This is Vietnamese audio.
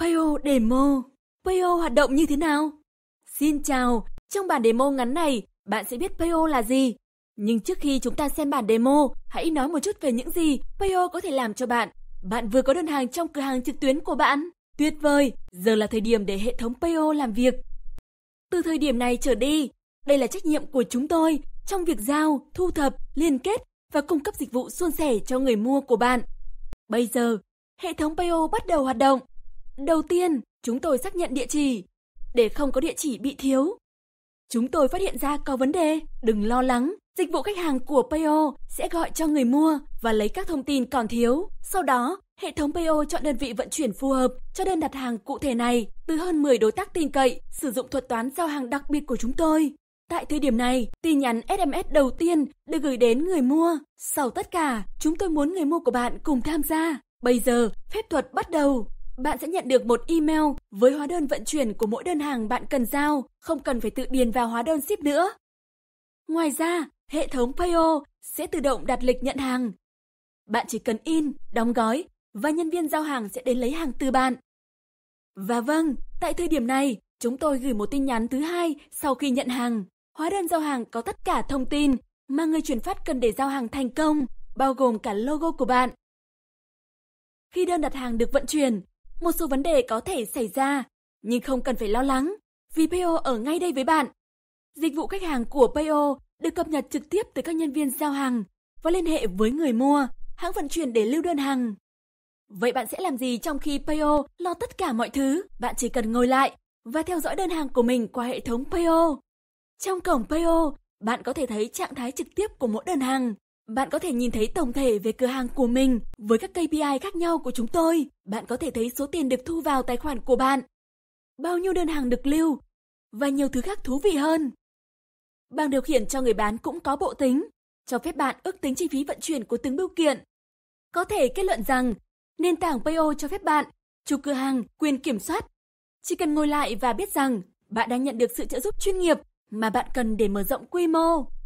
Payo Demo Payo hoạt động như thế nào? Xin chào, trong bản demo ngắn này, bạn sẽ biết Payo là gì. Nhưng trước khi chúng ta xem bản demo, hãy nói một chút về những gì Payo có thể làm cho bạn. Bạn vừa có đơn hàng trong cửa hàng trực tuyến của bạn. Tuyệt vời, giờ là thời điểm để hệ thống Payo làm việc. Từ thời điểm này trở đi, đây là trách nhiệm của chúng tôi trong việc giao, thu thập, liên kết và cung cấp dịch vụ suôn sẻ cho người mua của bạn. Bây giờ, hệ thống Payo bắt đầu hoạt động. Đầu tiên, chúng tôi xác nhận địa chỉ, để không có địa chỉ bị thiếu. Chúng tôi phát hiện ra có vấn đề, đừng lo lắng, dịch vụ khách hàng của Payo sẽ gọi cho người mua và lấy các thông tin còn thiếu. Sau đó, hệ thống Payo chọn đơn vị vận chuyển phù hợp cho đơn đặt hàng cụ thể này từ hơn 10 đối tác tin cậy, sử dụng thuật toán giao hàng đặc biệt của chúng tôi. Tại thời điểm này, tin nhắn SMS đầu tiên được gửi đến người mua. Sau tất cả, chúng tôi muốn người mua của bạn cùng tham gia. Bây giờ, phép thuật bắt đầu bạn sẽ nhận được một email với hóa đơn vận chuyển của mỗi đơn hàng bạn cần giao, không cần phải tự điền vào hóa đơn ship nữa. Ngoài ra, hệ thống Payo sẽ tự động đặt lịch nhận hàng. Bạn chỉ cần in, đóng gói và nhân viên giao hàng sẽ đến lấy hàng từ bạn. Và vâng, tại thời điểm này, chúng tôi gửi một tin nhắn thứ hai sau khi nhận hàng. Hóa đơn giao hàng có tất cả thông tin mà người chuyển phát cần để giao hàng thành công, bao gồm cả logo của bạn. Khi đơn đặt hàng được vận chuyển, một số vấn đề có thể xảy ra, nhưng không cần phải lo lắng vì PO ở ngay đây với bạn. Dịch vụ khách hàng của PO được cập nhật trực tiếp từ các nhân viên giao hàng và liên hệ với người mua, hãng vận chuyển để lưu đơn hàng. Vậy bạn sẽ làm gì trong khi PO lo tất cả mọi thứ? Bạn chỉ cần ngồi lại và theo dõi đơn hàng của mình qua hệ thống PO. Trong cổng PO, bạn có thể thấy trạng thái trực tiếp của mỗi đơn hàng bạn có thể nhìn thấy tổng thể về cửa hàng của mình với các KPI khác nhau của chúng tôi. Bạn có thể thấy số tiền được thu vào tài khoản của bạn, bao nhiêu đơn hàng được lưu và nhiều thứ khác thú vị hơn. Bảng điều khiển cho người bán cũng có bộ tính, cho phép bạn ước tính chi phí vận chuyển của từng bưu kiện. Có thể kết luận rằng, nền tảng PO cho phép bạn, chủ cửa hàng, quyền kiểm soát. Chỉ cần ngồi lại và biết rằng bạn đang nhận được sự trợ giúp chuyên nghiệp mà bạn cần để mở rộng quy mô.